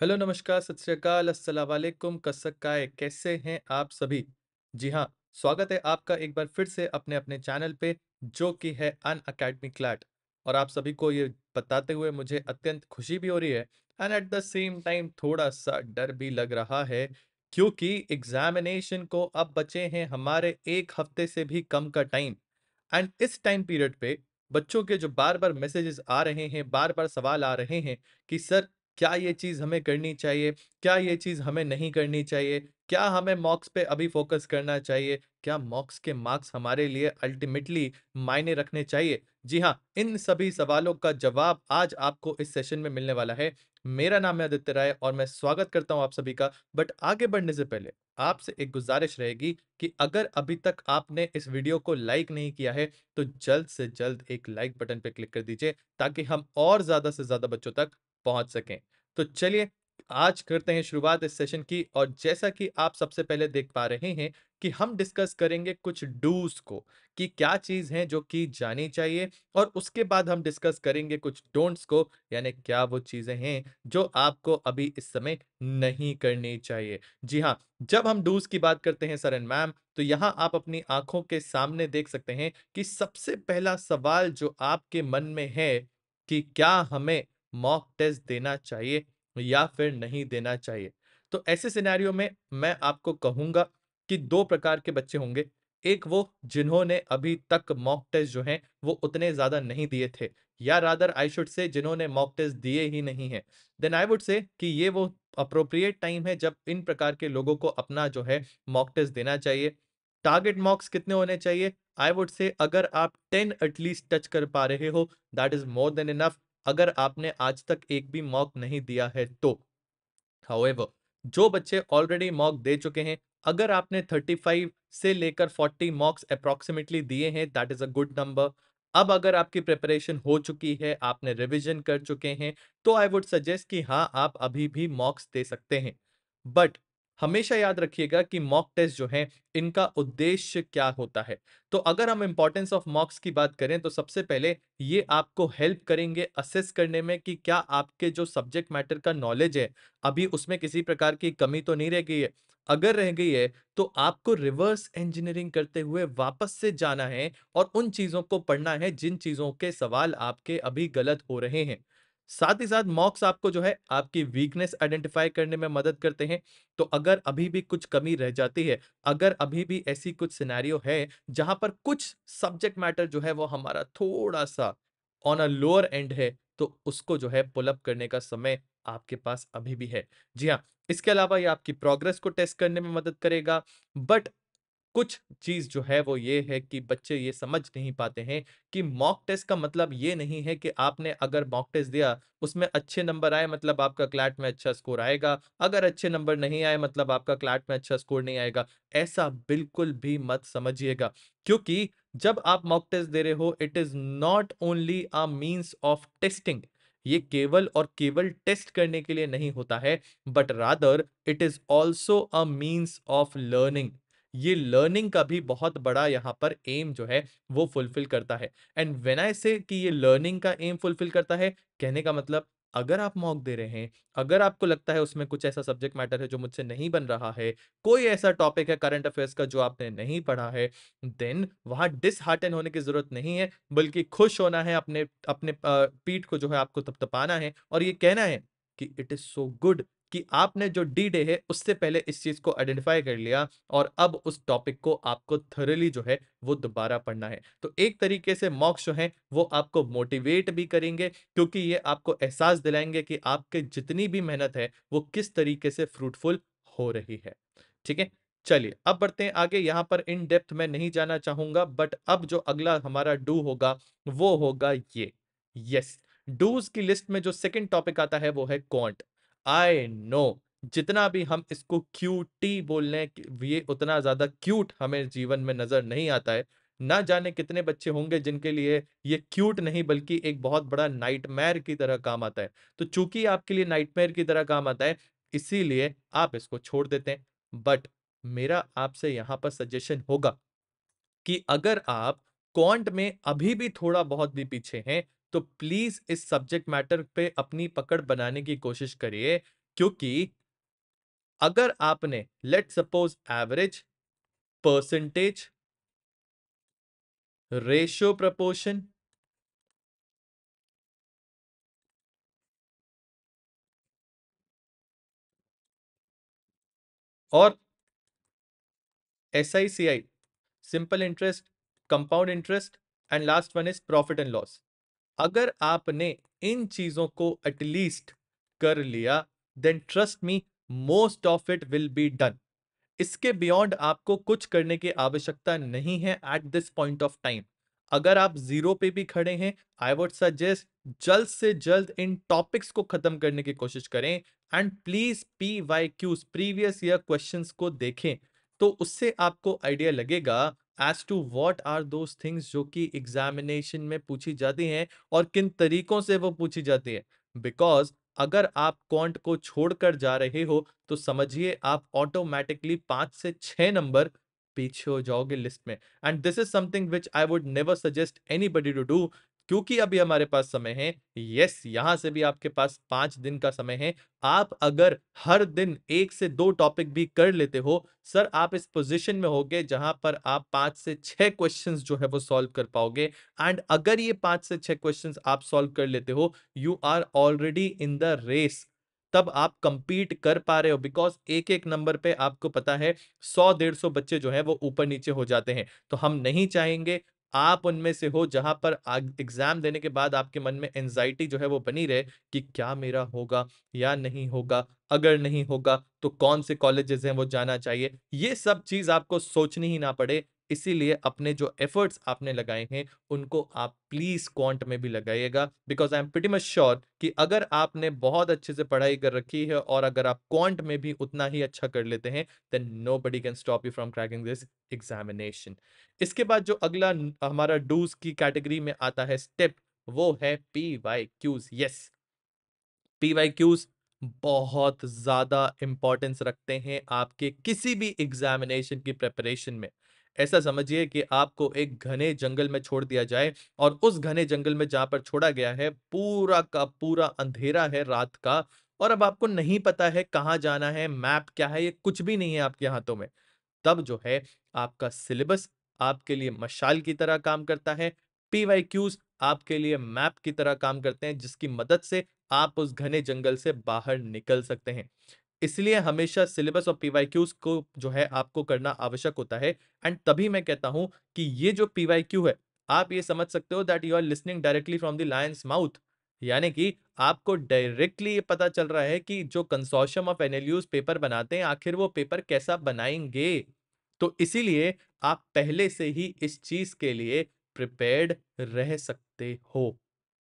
Hello नमस्कार सत श्रीकाल असलकुम काय कैसे हैं आप सभी जी हाँ स्वागत है आपका एक बार फिर से अपने अपने चैनल पे जो कि है अन अकेडमी क्लैट और आप सभी को ये बताते हुए मुझे अत्यंत खुशी भी हो रही है and at the same time थोड़ा सा डर भी लग रहा है क्योंकि एग्जामिनेशन को अब बचे हैं हमारे एक हफ्ते से भी कम का टाइम एंड इस टाइम पीरियड पे बच्चों के जो बार बार मैसेजेस आ रहे हैं बार बार सवाल आ रहे हैं कि सर क्या ये चीज़ हमें करनी चाहिए क्या ये चीज़ हमें नहीं करनी चाहिए क्या हमें मॉक्स पे अभी फोकस करना चाहिए क्या मॉक्स के मार्क्स हमारे लिए अल्टीमेटली मायने रखने चाहिए जी हाँ इन सभी सवालों का जवाब आज आपको इस सेशन में मिलने वाला है मेरा नाम है आदित्य राय और मैं स्वागत करता हूँ आप सभी का बट आगे बढ़ने से पहले आपसे एक गुजारिश रहेगी कि अगर अभी तक आपने इस वीडियो को लाइक नहीं किया है तो जल्द से जल्द एक लाइक बटन पर क्लिक कर दीजिए ताकि हम और ज़्यादा से ज़्यादा बच्चों तक पहुंच सकें तो चलिए आज करते हैं शुरुआत इस सेशन की और जैसा कि आप सबसे पहले देख पा रहे हैं कि हम डिस्कस करेंगे कुछ डूज को कि क्या चीज़ है जो कि जानी चाहिए और उसके बाद हम डिस्कस करेंगे कुछ डोंट्स को यानी क्या वो चीज़ें हैं जो आपको अभी इस समय नहीं करनी चाहिए जी हाँ जब हम डूज की बात करते हैं सर एंड मैम तो यहाँ आप अपनी आंखों के सामने देख सकते हैं कि सबसे पहला सवाल जो आपके मन में है कि क्या हमें मॉक टेस्ट देना चाहिए या फिर नहीं देना चाहिए तो ऐसे सिनेरियो में मैं आपको कहूंगा कि दो प्रकार के बच्चे होंगे एक वो जिन्होंने अभी तक मॉक टेस्ट जो हैं वो उतने ज़्यादा नहीं दिए थे या रादर आई शुड से जिन्होंने मॉक टेस्ट दिए ही नहीं है देन आई वुड से कि ये वो अप्रोप्रिएट टाइम है जब इन प्रकार के लोगों को अपना जो है मॉक टेस्ट देना चाहिए टारगेट मॉक्स कितने होने चाहिए आई वुड से अगर आप टेन एटलीस्ट टच कर पा रहे हो that is more than enough अगर आपने आज तक एक भी मॉक नहीं दिया है तो हाउएवर जो बच्चे ऑलरेडी मॉक दे चुके हैं अगर आपने 35 से लेकर 40 मॉक्स अप्रॉक्सीमेटली दिए हैं that is a good number अब अगर आपकी प्रिपरेशन हो चुकी है आपने रिविजन कर चुके हैं तो आई वुड सजेस्ट कि हाँ आप अभी भी मॉक्स दे सकते हैं बट हमेशा याद रखिएगा कि मॉक टेस्ट जो है इनका उद्देश्य क्या होता है तो अगर हम इंपॉर्टेंस ऑफ मॉक्स की बात करें तो सबसे पहले ये आपको हेल्प करेंगे असेस करने में कि क्या आपके जो सब्जेक्ट मैटर का नॉलेज है अभी उसमें किसी प्रकार की कमी तो नहीं रह गई है अगर रह गई है तो आपको रिवर्स इंजीनियरिंग करते हुए वापस से जाना है और उन चीज़ों को पढ़ना है जिन चीज़ों के सवाल आपके अभी गलत हो रहे हैं साथ ही साथ मॉक्स आपको जो है आपकी वीकनेस आइडेंटिफाई करने में मदद करते हैं तो अगर अभी भी कुछ कमी रह जाती है अगर अभी भी ऐसी कुछ सिनेरियो है जहां पर कुछ सब्जेक्ट मैटर जो है वो हमारा थोड़ा सा ऑन अ लोअर एंड है तो उसको जो है पुलअप करने का समय आपके पास अभी भी है जी हाँ इसके अलावा ये आपकी प्रोग्रेस को टेस्ट करने में मदद करेगा बट कुछ चीज जो है वो ये है कि बच्चे ये समझ नहीं पाते हैं कि मॉक टेस्ट का मतलब ये नहीं है कि आपने अगर मॉक टेस्ट दिया उसमें अच्छे नंबर आए मतलब आपका क्लैट में अच्छा स्कोर आएगा अगर अच्छे नंबर नहीं आए मतलब आपका क्लैट में अच्छा स्कोर नहीं आएगा ऐसा बिल्कुल भी मत समझिएगा क्योंकि जब आप मॉक टेस्ट दे रहे हो it is not only a means of testing ये केवल और केवल टेस्ट करने के लिए नहीं होता है but rather it is also a means of learning ये लर्निंग का भी बहुत बड़ा यहाँ पर एम जो है वो फुलफिल करता है एंड वेन आई से कि ये लर्निंग का एम फुलफिल करता है कहने का मतलब अगर आप मॉक दे रहे हैं अगर आपको लगता है उसमें कुछ ऐसा सब्जेक्ट मैटर है जो मुझसे नहीं बन रहा है कोई ऐसा टॉपिक है करंट अफेयर्स का जो आपने नहीं पढ़ा है देन वहां डिसहार्टन होने की ज़रूरत नहीं है बल्कि खुश होना है अपने अपने पीठ को जो है आपको तपतपाना है और ये कहना है कि इट इज़ सो गुड कि आपने जो डी डे है उससे पहले इस चीज को आइडेंटिफाई कर लिया और अब उस टॉपिक को आपको थरली जो है वो दोबारा पढ़ना है तो एक तरीके से मॉक्स जो हैं वो आपको मोटिवेट भी करेंगे क्योंकि ये आपको एहसास दिलाएंगे कि आपके जितनी भी मेहनत है वो किस तरीके से फ्रूटफुल हो रही है ठीक है चलिए अब बढ़ते हैं आगे यहाँ पर इन डेप्थ में नहीं जाना चाहूंगा बट अब जो अगला हमारा डू होगा वो होगा ये यस yes. डूज की लिस्ट में जो सेकंड टॉपिक आता है वो है क्वांट आई नो जितना भी हम इसको क्यूटी बोलने ये उतना ज़्यादा क्यूट हमें जीवन में नज़र नहीं आता है ना जाने कितने बच्चे होंगे जिनके लिए ये क्यूट नहीं बल्कि एक बहुत बड़ा नाइटमेयर की तरह काम आता है तो चूंकि आपके लिए नाइटमेयर की तरह काम आता है इसीलिए आप इसको छोड़ देते हैं बट मेरा आपसे यहाँ पर सजेशन होगा कि अगर आप क्वांट में अभी भी थोड़ा बहुत भी पीछे हैं तो प्लीज इस सब्जेक्ट मैटर पे अपनी पकड़ बनाने की कोशिश करिए क्योंकि अगर आपने let suppose average percentage ratio proportion और S I C I simple interest compound interest and last one is profit and loss अगर आपने इन चीजों को एटलीस्ट कर लिया then trust me most of it will be done इसके beyond आपको कुछ करने की आवश्यकता नहीं है at this point of time अगर आप जीरो पे भी खड़े हैं आई वुड सजेस्ट जल्द से जल्द इन टॉपिक्स को खत्म करने की कोशिश करें and please P Y Qs previous year question को देखें तो उससे आपको आइडिया लगेगा as to what are those things जो कि एग्जामिनेशन में पूछी जाती हैं और किन तरीकों से वो पूछी जाती है बिकॉज अगर आप क्वांट को छोड़कर जा रहे हो तो समझिए आप ऑटोमेटिकली पाँच से छः नंबर पीछे हो जाओगे लिस्ट में and this is something which I would never suggest anybody to do क्योंकि अभी हमारे पास समय है यस यहां से भी आपके पास पांच दिन का समय है आप अगर हर दिन एक से दो टॉपिक भी कर लेते हो सर आप इस पोजीशन में होगे जहां पर आप पांच से छह क्वेश्चंस जो है वो सॉल्व कर पाओगे एंड अगर ये पांच से छह क्वेश्चंस आप सॉल्व कर लेते हो you are already in the race तब आप कंपीट कर पा रहे हो बिकॉज एक एक नंबर पे आपको पता है सौ डेढ़ सौ बच्चे जो है वो ऊपर नीचे हो जाते हैं तो हम नहीं चाहेंगे आप उनमें से हो जहां पर एग्जाम देने के बाद आपके मन में एंजाइटी जो है वो बनी रहे कि क्या मेरा होगा या नहीं होगा अगर नहीं होगा तो कौन से कॉलेजेस हैं वो जाना चाहिए ये सब चीज आपको सोचनी ही ना पड़े इसीलिए अपने जो एफर्ट्स आपने लगाए हैं उनको आप प्लीज क्वांट में भी लगाइएगा because I am pretty much sure कि अगर आपने बहुत अच्छे से पढ़ाई कर रखी है और अगर आप क्वांट में भी उतना ही अच्छा कर लेते हैं then nobody can stop you from cracking this examination इसके बाद जो अगला हमारा डूज की कैटेगरी में आता है स्टेप वो है P Y Qs yes P Y Qs बहुत ज़्यादा इंपॉर्टेंस रखते हैं आपके किसी भी एग्जामिनेशन की प्रिपरेशन में ऐसा समझिए कि आपको एक घने जंगल में छोड़ दिया जाए और उस घने जंगल में जहां पर छोड़ा गया है पूरा का पूरा अंधेरा है रात का और अब आपको नहीं पता है कहाँ जाना है मैप क्या है ये कुछ भी नहीं है आपके हाथों में तब जो है आपका सिलेबस आपके लिए मशाल की तरह काम करता है पीवाई क्यूज आपके लिए मैप की तरह काम करते हैं जिसकी मदद से आप उस घने जंगल से बाहर निकल सकते हैं इसलिए हमेशा सिलेबस और पीवाईक्यूज को जो है आपको करना आवश्यक होता है एंड तभी मैं कहता हूं कि ये जो पीवाईक्यू है आप ये समझ सकते हो that you are listening directly from the lion's mouth यानी कि आपको डायरेक्टली ये पता चल रहा है कि जो कंसोर्शियम ऑफ एनएलयूज पेपर बनाते हैं आखिर वो पेपर कैसा बनाएंगे तो इसीलिए आप पहले से ही इस चीज के लिए प्रिपेयर्ड रह सकते हो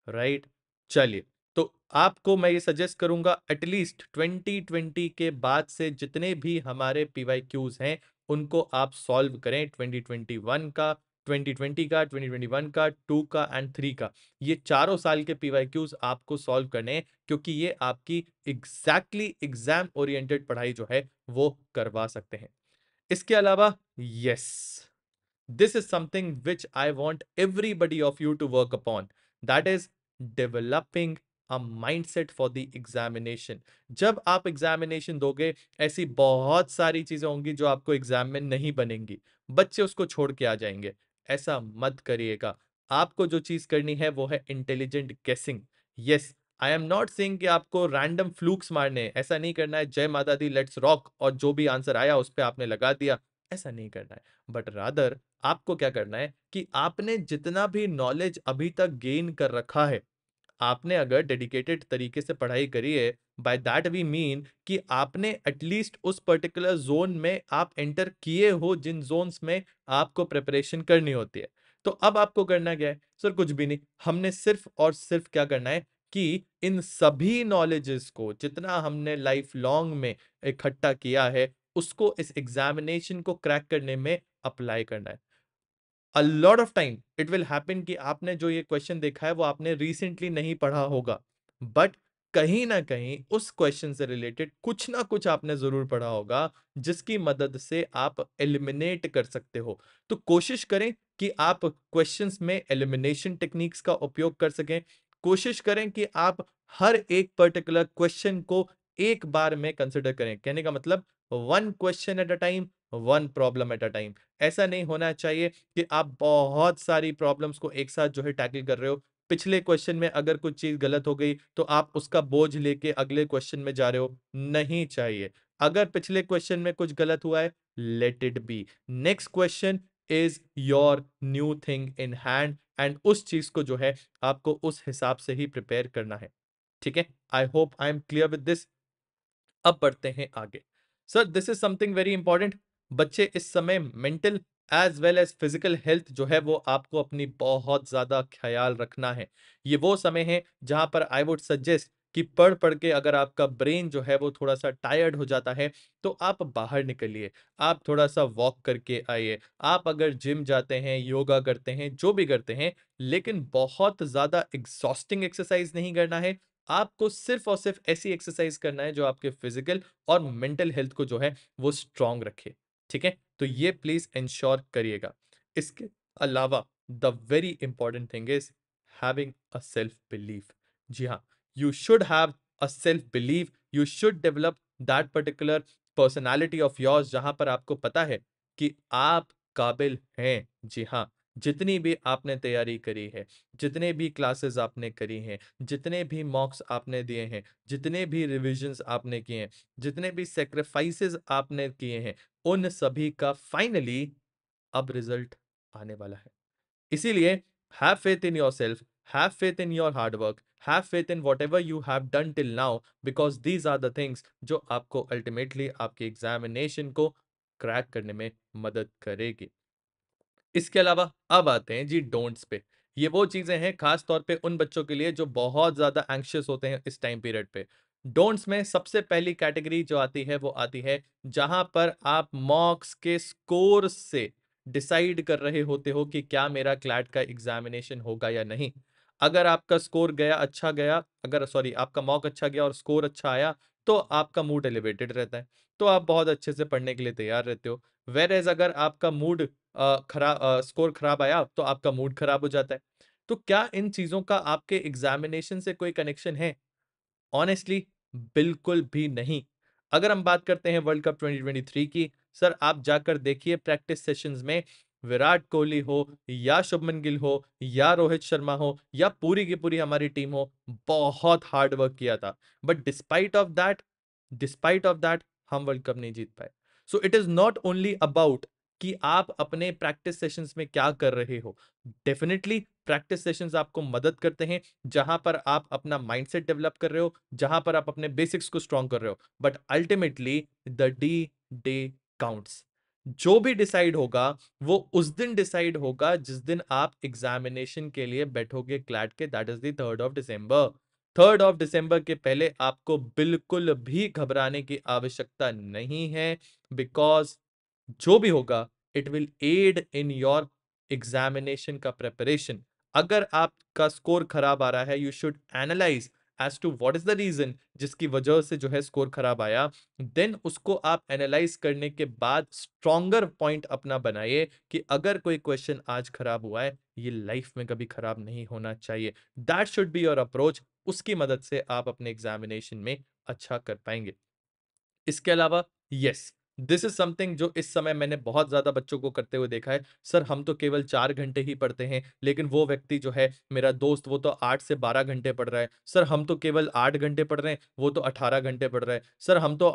राइट right? चलिए तो आपको मैं ये सजेस्ट करूंगा एटलीस्ट 2020 के बाद से जितने भी हमारे क्यूज हैं उनको आप सॉल्व करें 2021 का 2020 का 2021 का 2 का एंड 3 का ये चारों साल के क्यूज आपको सॉल्व करने क्योंकि ये आपकी एग्जैक्टली एग्जाम ओरिएंटेड पढ़ाई जो है वो करवा सकते हैं इसके अलावा yes this is something which I want everybody of you to work upon that is developing a mindset for the examination जब आप एग्जामिनेशन दोगे ऐसी बहुत सारी चीज़ें होंगी जो आपको एग्जाम में नहीं बनेंगी बच्चे उसको छोड़ के आ जाएंगे ऐसा मत करिएगा आपको जो चीज़ करनी है वो है intelligent guessing yes I am not saying कि आपको रैंडम फ्लूक्स मारने ऐसा नहीं करना है जय माता दी लेट्स रॉक और जो भी आंसर आया उस पर आपने लगा दिया ऐसा नहीं करना है बट रादर आपको क्या करना है कि आपने जितना भी नॉलेज अभी तक गेन कर रखा है आपने अगर डेडिकेटेड तरीके से पढ़ाई करी है बाय दैट वी मीन कि आपने एटलीस्ट उस पर्टिकुलर जोन में आप एंटर किए हो जिन जोन्स में आपको प्रिपरेशन करनी होती है तो अब आपको करना क्या है सर कुछ भी नहीं हमने सिर्फ और सिर्फ क्या करना है कि इन सभी नॉलेजेस को जितना हमने लाइफ लॉन्ग में इकट्ठा किया है उसको इस एग्जामिनेशन को क्रैक करने में अप्लाई करना है a lot of time it will happen कि आपने जो ये क्वेश्चन देखा है वो आपने रिसेंटली नहीं पढ़ा होगा बट कहीं ना कहीं उस क्वेश्चन से रिलेटेड कुछ ना कुछ आपने जरूर पढ़ा होगा जिसकी मदद से आप एलिमिनेट कर सकते हो तो कोशिश करें कि आप क्वेश्चंस में एलिमिनेशन टेक्निक्स का उपयोग कर सकें कोशिश करें कि आप हर एक पर्टिकुलर क्वेश्चन को एक बार में कंसिडर करें कहने का मतलब one question at a time one problem at a time ऐसा नहीं होना चाहिए कि आप बहुत सारी प्रॉब्लम्स को एक साथ जो है टैकल कर रहे हो पिछले क्वेश्चन में अगर कुछ चीज गलत हो गई तो आप उसका बोझ लेके अगले क्वेश्चन में जा रहे हो नहीं चाहिए अगर पिछले क्वेश्चन में कुछ गलत हुआ है let it be next question is your new thing in hand and उस चीज को जो है आपको उस हिसाब से ही प्रिपेयर करना है ठीक है I hope I am clear with this अब बढ़ते हैं आगे sir this is something very important बच्चे इस समय mental as well as physical health जो है वो आपको अपनी बहुत ज़्यादा ख्याल रखना है ये वो समय है जहाँ पर आई वुड सजेस्ट कि पढ़ पढ़ के अगर आपका ब्रेन जो है वो थोड़ा सा टायर्ड हो जाता है तो आप बाहर निकलिए आप थोड़ा सा वॉक करके आइए आप अगर जिम जाते हैं योगा करते हैं जो भी करते हैं लेकिन बहुत ज़्यादा एग्जॉस्टिंग एक्सरसाइज नहीं करना है आपको सिर्फ और सिर्फ ऐसी एक्सरसाइज करना है जो आपके फिजिकल और मेंटल हेल्थ को जो है वो स्ट्रांग रखे ठीक है तो ये प्लीज़ इंश्योर करिएगा इसके अलावा the very important thing is having a self belief जी हाँ you should have a self believe you should develop that particular personality of yours जहां पर आपको पता है कि आप काबिल हैं जी हाँ जितनी भी आपने तैयारी करी है जितने भी क्लासेस आपने करी हैं जितने भी मॉक्स आपने दिए हैं जितने भी रिविजन्स आपने किए हैं जितने भी सेक्रीफाइसेस आपने किए हैं उन सभी का फाइनली अब रिजल्ट आने वाला है इसीलिए have faith in yourself have faith in your hard work have faith in whatever you have done till now because these are the things जो आपको अल्टीमेटली आपके एग्जामिनेशन को क्रैक करने में मदद करेगी इसके अलावा अब आते हैं जी डोंट्स पे ये वो चीज़ें हैं खास तौर पे उन बच्चों के लिए जो बहुत ज़्यादा एंक्शियस होते हैं इस टाइम पीरियड पे डोंट्स में सबसे पहली कैटेगरी जो आती है वो आती है जहां पर आप मॉक्स के स्कोर से डिसाइड कर रहे होते हो कि क्या मेरा क्लैट का एग्जामिनेशन होगा या नहीं अगर आपका स्कोर गया अच्छा गया अगर सॉरी आपका मॉक अच्छा गया और स्कोर अच्छा आया तो आपका मूड एलिवेटेड रहता है तो आप बहुत अच्छे से पढ़ने के लिए तैयार रहते हो वेर एज अगर आपका मूड खराब स्कोर खराब आया तो आपका मूड खराब हो जाता है तो क्या इन चीज़ों का आपके एग्जामिनेशन से कोई कनेक्शन है ऑनेस्टली बिल्कुल भी नहीं अगर हम बात करते हैं वर्ल्ड कप 2023 की सर आप जाकर देखिए प्रैक्टिस सेशंस में विराट कोहली हो या शुभमन गिल हो या रोहित शर्मा हो या पूरी की पूरी हमारी टीम हो बहुत हार्ड वर्क किया था but despite of that despite of that हम वर्ल्ड कप नहीं जीत पाए so it is not only about कि आप अपने प्रैक्टिस सेशंस में क्या कर रहे हो डेफिनेटली प्रैक्टिस सेशंस आपको मदद करते हैं जहां पर आप अपना माइंडसेट डेवलप कर रहे हो जहां पर आप अपने बेसिक्स को स्ट्रॉन्ग कर रहे हो but ultimately the D day counts जो भी डिसाइड होगा वो उस दिन डिसाइड होगा जिस दिन आप एग्जामिनेशन के लिए बैठोगे क्लैट के that is third of December third of December के पहले आपको बिल्कुल भी घबराने की आवश्यकता नहीं है बिकॉज जो भी होगा it will add in your examination का प्रेपरेशन अगर आपका स्कोर खराब आ रहा है you should analyse as to what is the reason जिसकी वजह से जो है स्कोर खराब आया देन उसको आप एनालाइज करने के बाद स्ट्रॉगर पॉइंट अपना बनाइए कि अगर कोई क्वेश्चन आज खराब हुआ है ये लाइफ में कभी खराब नहीं होना चाहिए that should be your approach उसकी मदद से आप अपने एग्जामिनेशन में अच्छा कर पाएंगे इसके अलावा yes yes, this is something जो इस समय मैंने बहुत ज्यादा बच्चों को करते हुए देखा है सर हम तो केवल चार घंटे ही पढ़ते हैं लेकिन वो व्यक्ति जो है मेरा दोस्त वो तो आठ से बारह घंटे पढ़ रहा है सर हम तो केवल आठ घंटे पढ़ रहे हैं वो तो अठारह घंटे पढ़ रहा है सर हम तो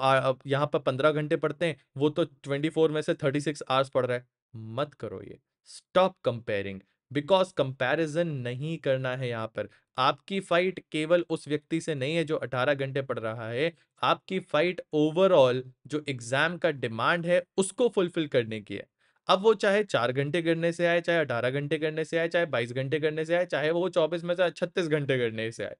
यहाँ पर पंद्रह घंटे पढ़ते हैं वो तो ट्वेंटी फोर में से थर्टी सिक्स आवर्स पढ़ रहा है मत करो ये स्टॉप कंपेयरिंग बिकॉज कंपैरिजन नहीं करना है यहाँ पर आपकी फाइट केवल उस व्यक्ति से नहीं है जो 18 घंटे पढ़ रहा है आपकी फाइट ओवरऑल जो एग्जाम का डिमांड है उसको फुलफिल करने की है अब वो चाहे चार घंटे करने से आए चाहे 18 घंटे करने से आए चाहे बाईस घंटे करने से आए चाहे वो चौबीस में से छत्तीस घंटे करने से आए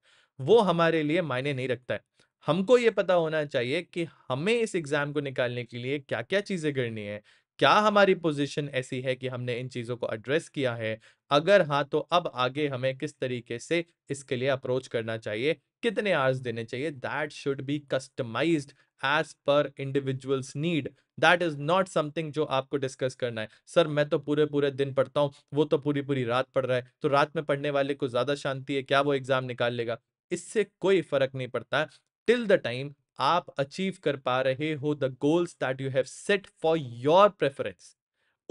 वो हमारे लिए मायने नहीं रखता है हमको ये पता होना चाहिए कि हमें इस एग्जाम को निकालने के लिए क्या क्या चीजें करनी है क्या हमारी पोजीशन ऐसी है कि हमने इन चीज़ों को एड्रेस किया है अगर हाँ तो अब आगे हमें किस तरीके से इसके लिए अप्रोच करना चाहिए कितने आवर्स देने चाहिए that should be customise as per individuals need that is not something जो आपको डिस्कस करना है सर मैं तो पूरे पूरे दिन पढ़ता हूँ वो तो पूरी पूरी रात पढ़ रहा है तो रात में पढ़ने वाले को ज़्यादा शांति है क्या वो एग्ज़ाम निकाल लेगा इससे कोई फर्क नहीं पड़ता टिल द टाइम आप अचीव कर पा रहे हो the goals that you have set for your preference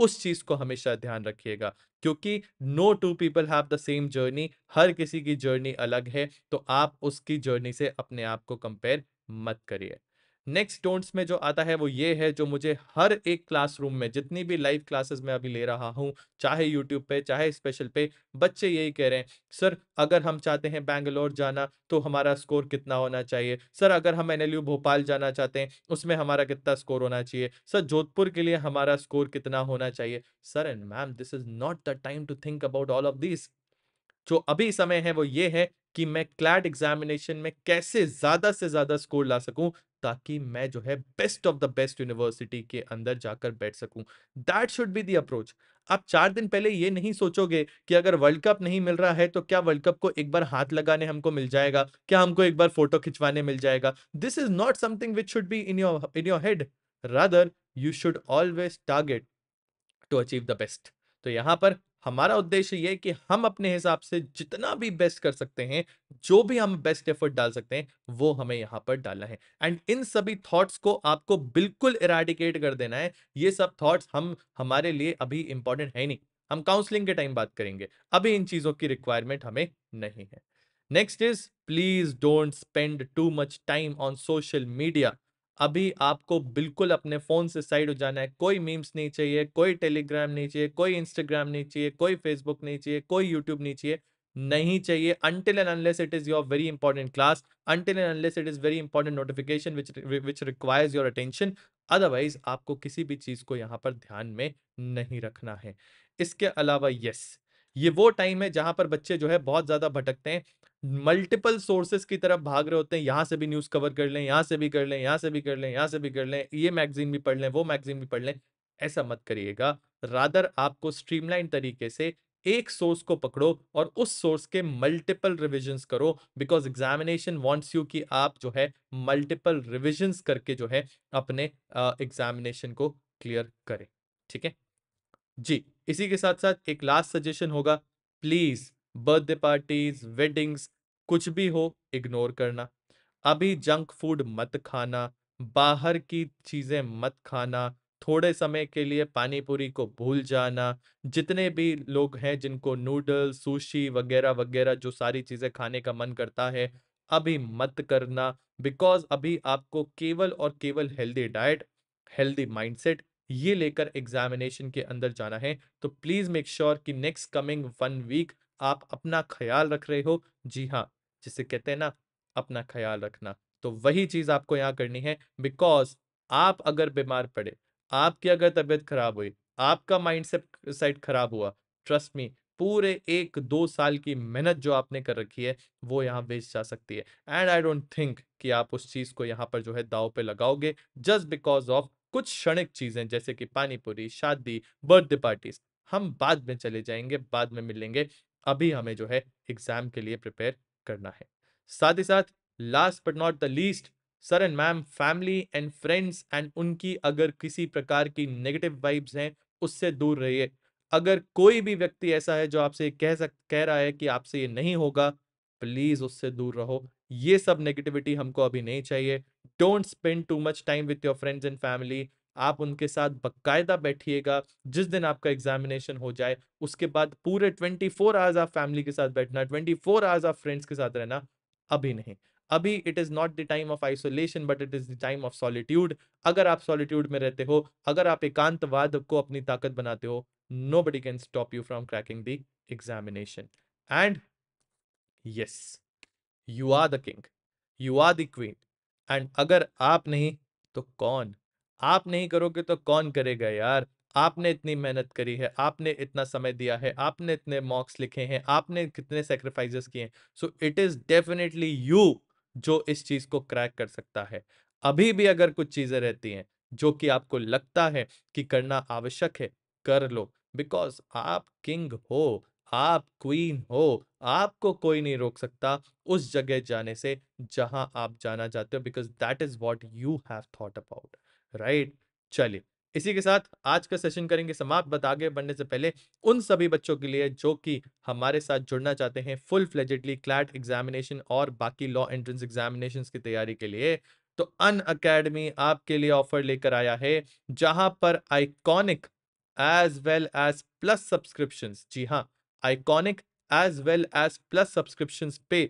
उस चीज को हमेशा ध्यान रखिएगा क्योंकि no two people have the same journey हर किसी की जर्नी अलग है तो आप उसकी जर्नी से अपने आप को कंपेयर मत करिए नेक्स्ट डोंट्स में जो आता है वो ये है जो मुझे हर एक क्लासरूम में जितनी भी लाइव क्लासेस मैं अभी ले रहा हूँ चाहे यूट्यूब पे चाहे स्पेशल पे बच्चे यही कह रहे हैं सर अगर हम चाहते हैं बैंगलोर जाना तो हमारा स्कोर कितना होना चाहिए सर अगर हम एन भोपाल जाना चाहते हैं उसमें हमारा कितना स्कोर होना चाहिए सर जोधपुर के लिए हमारा स्कोर कितना होना चाहिए sir and ma'am this is not the time to think about all of this जो अभी समय है वो ये है कि मैं क्लैट एग्जामिनेशन में कैसे ज्यादा से ज्यादा स्कोर ला सकूं ताकि मैं जो है best of the best university के अंदर जाकर बैठ सकूं that should be the approach आप चार दिन पहले ये नहीं सोचोगे कि अगर वर्ल्ड कप नहीं मिल रहा है तो क्या वर्ल्ड कप को एक बार हाथ लगाने हमको मिल जाएगा क्या हमको एक बार फोटो खिंचवाने मिल जाएगा this is not something which should be in your in your head rather you should always target to achieve the best तो यहां पर हमारा उद्देश्य ये कि हम अपने हिसाब से जितना भी बेस्ट कर सकते हैं जो भी हम बेस्ट एफर्ट डाल सकते हैं वो हमें यहाँ पर डालना है एंड इन सभी थॉट्स को आपको बिल्कुल इराडिकेट कर देना है ये सब थॉट्स हम हमारे लिए अभी इंपॉर्टेंट है नहीं हम काउंसलिंग के टाइम बात करेंगे अभी इन चीज़ों की रिक्वायरमेंट हमें नहीं है next is please don't spend too much time on social media अभी आपको बिल्कुल अपने फ़ोन से साइड हो जाना है कोई मीम्स नहीं चाहिए कोई टेलीग्राम नहीं चाहिए कोई इंस्टाग्राम नहीं चाहिए कोई फेसबुक नहीं चाहिए कोई यूट्यूब नहीं चाहिए नहीं चाहिए until and unless it is your very important class until and unless it is very important notification which which requires your attention otherwise आपको किसी भी चीज़ को यहाँ पर ध्यान में नहीं रखना है इसके अलावा यस yes, ये वो टाइम है जहाँ पर बच्चे जो है बहुत ज़्यादा भटकते हैं मल्टीपल सोर्सेस की तरफ भाग रहे होते हैं यहाँ से भी न्यूज़ कवर कर लें यहाँ से भी कर लें यहाँ से भी कर लें यहाँ से भी कर लें ये मैगजीन भी पढ़ लें वो मैगजीन भी पढ़ लें ऐसा मत करिएगा रादर आपको स्ट्रीमलाइन तरीके से एक सोर्स को पकड़ो और उस सोर्स के मल्टीपल रिविजन्स करो बिकॉज एग्जामिनेशन वॉन्ट्स यू कि आप जो है मल्टीपल रिविजन्स करके जो है अपने एग्जामिनेशन को क्लियर करें ठीक है जी इसी के साथ साथ एक लास्ट सजेशन होगा प्लीज बर्थडे पार्टीज वेडिंग्स कुछ भी हो इग्नोर करना अभी जंक फूड मत खाना बाहर की चीज़ें मत खाना थोड़े समय के लिए पानी पूरी को भूल जाना जितने भी लोग हैं जिनको नूडल सुशी वगैरह वगैरह जो सारी चीज़ें खाने का मन करता है अभी मत करना बिकॉज अभी आपको केवल और केवल हेल्दी डाइट हेल्दी माइंडसेट ये लेकर एग्जामिनेशन के अंदर जाना है तो प्लीज़ मेक श्योर कि नेक्स्ट कमिंग वन वीक आप अपना ख्याल रख रहे हो जी हाँ जिसे कहते हैं ना अपना ख्याल रखना तो वही चीज आपको यहाँ करनी है बिकॉज आप अगर बीमार पड़े आपकी अगर तबीयत खराब हुई आपका माइंड सेट खराब हुआ ट्रस्ट मी पूरे एक दो साल की मेहनत जो आपने कर रखी है वो यहाँ बेच जा सकती है एंड आई डोंट थिंक कि आप उस चीज़ को यहाँ पर जो है दाव पे लगाओगे जस्ट बिकॉज ऑफ कुछ क्षणिक चीज़ें जैसे कि पानीपुरी शादी बर्थडे पार्टीज हम बाद में चले जाएंगे बाद में मिलेंगे अभी हमें जो है एग्जाम के लिए प्रिपेयर करना है साथ ही साथ last but not the least sir and ma'am family and friends and उनकी अगर किसी प्रकार की नेगेटिव वाइब्स हैं उससे दूर रहिए अगर कोई भी व्यक्ति ऐसा है जो आपसे कह सक कह रहा है कि आपसे ये नहीं होगा प्लीज़ उससे दूर रहो ये सब नेगेटिविटी हमको अभी नहीं चाहिए don't spend too much time with your friends and family आप उनके साथ बकायदा बैठिएगा जिस दिन आपका एग्जामिनेशन हो जाए उसके बाद पूरे ट्वेंटी फोर आवर्स आप फैमिली के साथ बैठना ट्वेंटी फोर आवर्स आप फ्रेंड्स के साथ रहना अभी नहीं अभी it is not the time of isolation but it is the time of solitude अगर आप सॉलिट्यूड में रहते हो अगर आप एकांतवाद को अपनी ताकत बनाते हो nobody can stop you from cracking the examination and yes you are the king you are the queen and अगर आप नहीं तो कौन आप नहीं करोगे तो कौन करेगा यार आपने इतनी मेहनत करी है आपने इतना समय दिया है आपने इतने मॉक्स लिखे हैं आपने कितने सेक्रीफाइजेस किए हैं so it is definitely you जो इस चीज़ को क्रैक कर सकता है अभी भी अगर कुछ चीज़ें रहती हैं जो कि आपको लगता है कि करना आवश्यक है कर लो बिकॉज आप किंग हो आप क्वीन हो आपको कोई नहीं रोक सकता उस जगह जाने से जहां आप जाना चाहते हो because that is what you have thought about right चलिए इसी के साथ आज का सेशन करेंगे समाप्त बट आगे बढ़ने से पहले उन सभी बच्चों के लिए जो कि हमारे साथ जुड़ना चाहते हैं फुल फ्लेजेडली क्लैट एग्जामिनेशन और बाकी लॉ एंट्रेंस एग्जामिनेशन की तैयारी के लिए तो अन अकेडमी आपके लिए ऑफर लेकर आया है जहां पर iconic as well as plus subscription जी हाँ iconic as well as plus subscription पे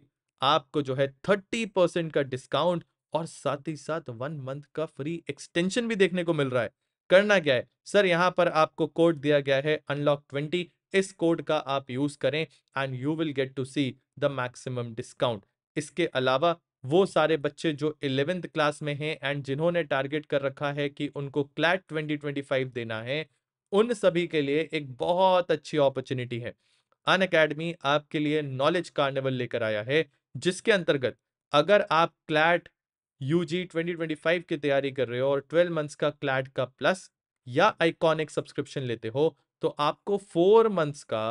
आपको जो है थर्टी परसेंट का डिस्काउंट और साथ ही साथ वन मंथ का फ्री एक्सटेंशन भी देखने को मिल रहा है करना क्या है सर यहाँ पर आपको कोड दिया गया है अनलॉक ट्वेंटी इस कोड का आप यूज करें and you will get to see the maximum discount इसके अलावा वो सारे बच्चे जो इलेवेंथ क्लास में हैं एंड जिन्होंने टारगेट कर रखा है कि उनको क्लैट 2025 देना है उन सभी के लिए एक बहुत अच्छी अपॉर्चुनिटी है अन अकेडमी आपके लिए नॉलेज कार्निवल लेकर आया है जिसके अंतर्गत अगर आप क्लैट यूजी 2025 की तैयारी कर रहे हो और 12 मंथ्स का क्लैड का प्लस या आइकॉनिक सब्सक्रिप्शन लेते हो तो आपको फोर मंथ्स का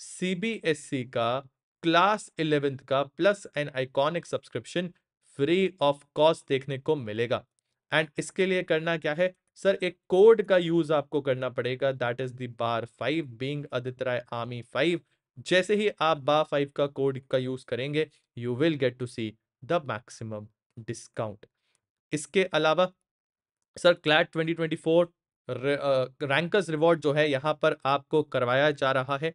सीबीएसई e का क्लास इलेवेंथ का plus an iconic subscription free of cost देखने को मिलेगा एंड इसके लिए करना क्या है सर एक कोड का यूज आपको करना पड़ेगा that is bar five being Aditya army five जैसे ही आप बार फाइव का कोड का यूज करेंगे you will get to see the maximum discount इसके अलावा सर क्लैट 2024 रैंकर्स रिवॉर्ड जो है यहाँ पर आपको करवाया जा रहा है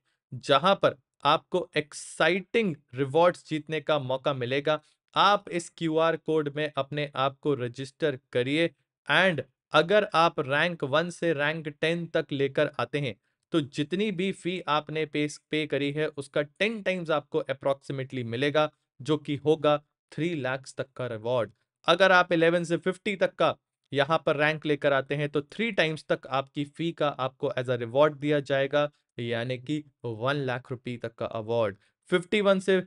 जहाँ पर आपको एक्साइटिंग रिवॉर्ड्स जीतने का मौका मिलेगा आप इस क्यूआर कोड में अपने आप को रजिस्टर करिए एंड अगर आप रैंक वन से रैंक टेन तक लेकर आते हैं तो जितनी भी फी आपने पे पे करी है उसका टेन टाइम्स आपको अप्रॉक्सीमेटली मिलेगा जो कि होगा थ्री लैक्स तक का रिवॉर्ड अगर आप इलेवन से फिफ्टी तक का यहाँ पर रैंक लेकर आते हैं तो थ्री टाइम्स तक आपकी फी का आपको एज अ रिवॉर्ड दिया जाएगा यानी कि वन लाख रुपये तक का अवार्ड फिफ्टी वन से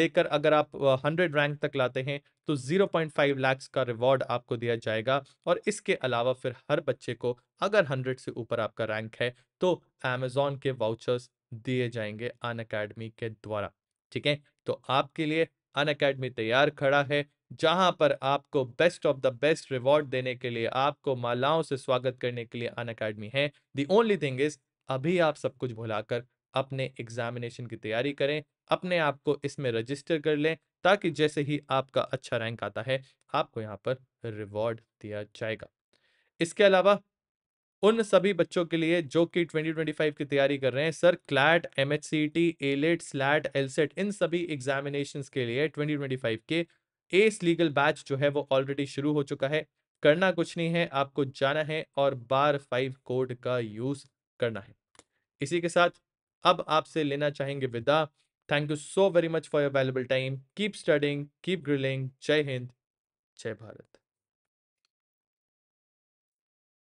लेकर अगर आप हंड्रेड रैंक तक लाते हैं तो जीरो पॉइंट फाइव लैक्स का रिवॉर्ड आपको दिया जाएगा और इसके अलावा फिर हर बच्चे को अगर हंड्रेड से ऊपर आपका रैंक है तो अमेजोन के वाउचर्स दिए जाएंगे अन अकेडमी के द्वारा ठीक है तो आपके लिए अन अकेडमी तैयार खड़ा है जहां पर आपको best of the best reward देने के लिए आपको मालाओं से स्वागत करने के लिए अन अकेडमी है दी ओनली थिंग इज अभी आप सब कुछ भुलाकर अपने एग्जामिनेशन की तैयारी करें अपने आप को इसमें रजिस्टर कर लें ताकि जैसे ही आपका अच्छा रैंक आता है आपको यहाँ पर रिवॉर्ड दिया जाएगा इसके अलावा उन सभी बच्चों के लिए जो कि 2025 की तैयारी कर रहे हैं sir CLAT M H C T AILET SLAT LSAT e इन सभी एग्जामिनेशन के लिए 2025 के एस लीगल बैच जो है वो ऑलरेडी शुरू हो चुका है करना कुछ नहीं है आपको जाना है और बार फाइव कोड का यूज़ करना है इसी के साथ अब आपसे लेना चाहेंगे विदा thank you so very much for your valuable time keep studying keep grilling जय हिंद जय भारत